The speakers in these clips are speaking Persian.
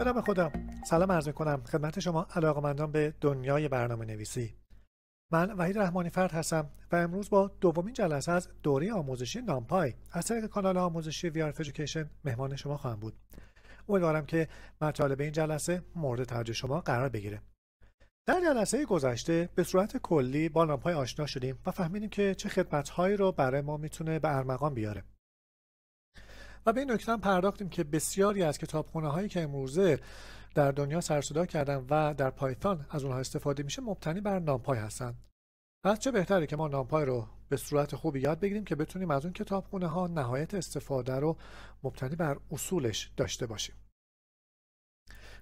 به نام خدا سلام عرض میکنم خدمت شما علاقمندان به دنیای برنامه نویسی من وحید رحمانی فرد هستم و امروز با دومین جلسه از دوره آموزشی نامپای از طریق کانال آموزشی وی Education مهمان شما خواهم بود امیدوارم که مطالب این جلسه مورد توجه شما قرار بگیره در جلسه گذشته به صورت کلی با نامپای آشنا شدیم و فهمیدیم که چه خدمتهایی رو برای ما میتونه به ارمغان بیاره و به این نکته هم پرداختیم که بسیاری از کتابخونه هایی که امروزه در دنیا سرسدا کردن و در پایتون از اونها استفاده میشه مبتنی بر نامپای هستند پس چه بهتره که ما نامپای رو به صورت خوبی یاد بگیریم که بتونیم از اون کتابخونه ها نهایت استفاده رو مبتنی بر اصولش داشته باشیم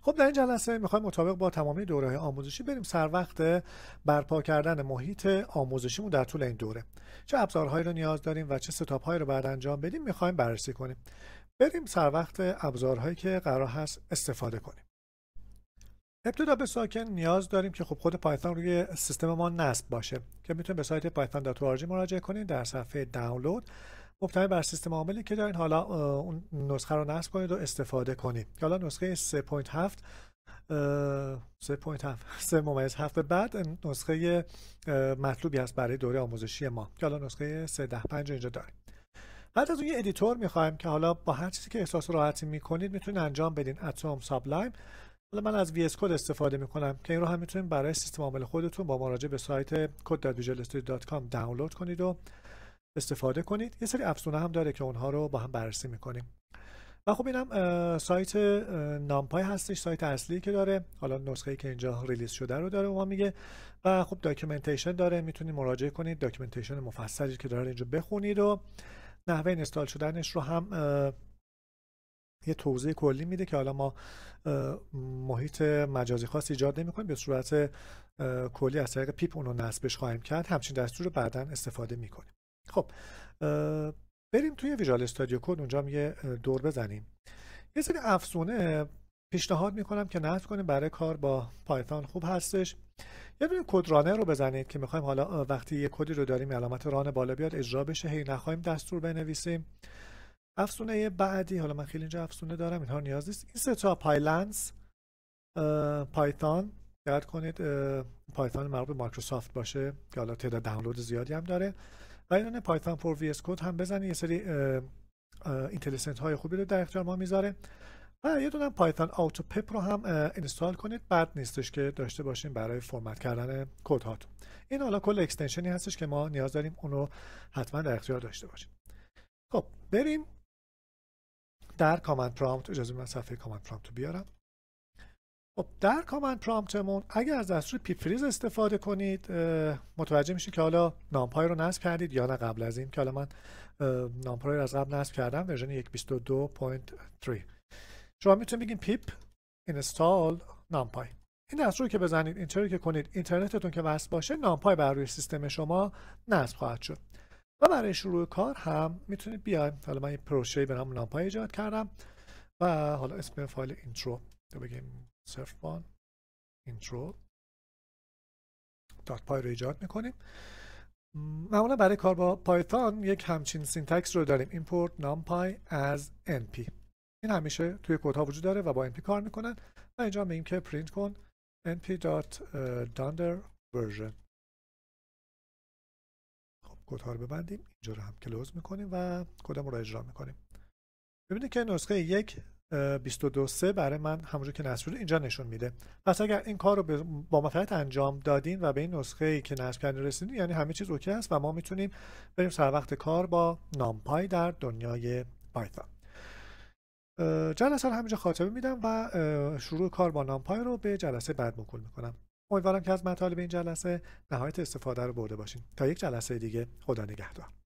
خب در این جلسه میخوایم مطابق با تمامی دوره آموزشی بریم سر وقت برپا کردن محیط آموزشیمون در طول این دوره چه ابزارهایی رو نیاز داریم و چه هایی رو بعد انجام بدیم میخوایم بررسی کنیم بریم سر وقت ابزارهایی که قرار هست استفاده کنیم ابتدا به ساکن نیاز داریم که خب خود پایتون روی سیستم ما نصب باشه که میتونیم به سایت python.org مراجعه کنیم در صفحه دانلود مبتنی بر سیستم عاملی که دارین حالا اون نسخه رو نصب کنید و استفاده کنید حالا نسخه 3.7 3.7 3.7 به بعد نسخه مطلوبی هست برای دوره آموزشی ما که حالا نسخه 3.5 اینجا داریم بعد از اون یه ادیتور میخوایم که حالا با هر چیزی که احساس راحتی میکنید میتونید انجام بدین اتم سابلایم حالا من از VS Code استفاده میکنم که این رو هم میتونید برای سیستم عامل خودتون با مراجعه به سایت code.visualstudio.com دانلود کنید و استفاده کنید یه سری افزونه هم داره که اونها رو با هم بررسی میکنیم و خب اینم سایت نامپای هستش سایت اصلی که داره حالا نسخه ای که اینجا ریلیز شده رو داره ما میگه و خب داکیومنتیشن داره میتونید مراجعه کنید داکیومنتیشن مفصلی که داره اینجا بخونید و نحوه اینستال شدنش رو هم یه توضیح کلی میده که حالا ما محیط مجازی خاص ایجاد نمی کنیم به صورت کلی از طریق پیپ اون رو نصبش خواهیم کرد همچین دستور رو بعدا استفاده میکنیم خب بریم توی ویژوال استودیو کد اونجا هم یه دور بزنیم یه سری افزونه پیشنهاد میکنم که نصب کنیم برای کار با پایتون خوب هستش یه دونه کد رانر رو بزنید که میخوایم حالا وقتی یه کدی رو داریم علامت ران بالا بیاد اجرا بشه هی نخوایم دستور بنویسیم افزونه بعدی حالا من خیلی اینجا افسونه دارم اینها نیاز نیست این سه تا پایلنس پایتون یاد کنید پایتون مربوط به مایکروسافت باشه که حالا تعداد دانلود زیادی هم داره و پایتون فور وی اس کد هم بزنید یه سری اینتلیسنت های خوبی رو در اختیار ما میذاره و یه دونه پایتون آوتو پپ رو هم اینستال کنید بعد نیستش که داشته باشیم برای فرمت کردن کد هاتون این حالا کل اکستنشنی هستش که ما نیاز داریم اون رو حتما در اختیار داشته باشیم خب بریم در کامند پرامپت اجازه من صفحه کامند پرامپت بیارم خب در کامند پرامپتمون اگر از دستور پیپ فریز استفاده کنید متوجه میشید که حالا نامپای رو نصب کردید یا نه قبل از این که حالا من نامپای رو از قبل نصب کردم ورژن 1.22.3 شما میتونید بگین پیپ اینستال نامپای این دستور رو که بزنید اینتر که کنید اینترنتتون که وصل باشه نامپای بر روی سیستم شما نصب خواهد شد و برای شروع کار هم میتونید بیایم حالا من یه به نام نامپای ایجاد کردم و حالا اسم فایل اینترو رو بگیم صرف اینترو دات پای رو ایجاد میکنیم معمولا برای کار با پایتون یک همچین سینتکس رو داریم import numpy ان np این همیشه توی کد ها وجود داره و با np کار میکنن و اینجا میگیم که پرینت کن np.dunder version خب کد ها رو ببندیم اینجا رو هم کلوز میکنیم و کدمو رو اجرا میکنیم ببینید که نسخه یک سه برای من همونجور که نصب اینجا نشون میده پس اگر این کار رو با موفقیت انجام دادین و به این نسخه ای که نصب کردین رسیدین یعنی همه چیز اوکی هست و ما میتونیم بریم سر وقت کار با نامپای در دنیای پایتون جلسه رو همینجا خاتمه میدم و شروع کار با نامپای رو به جلسه بعد موکول میکنم امیدوارم که از مطالب این جلسه نهایت استفاده رو برده باشین تا یک جلسه دیگه خدا نگهدار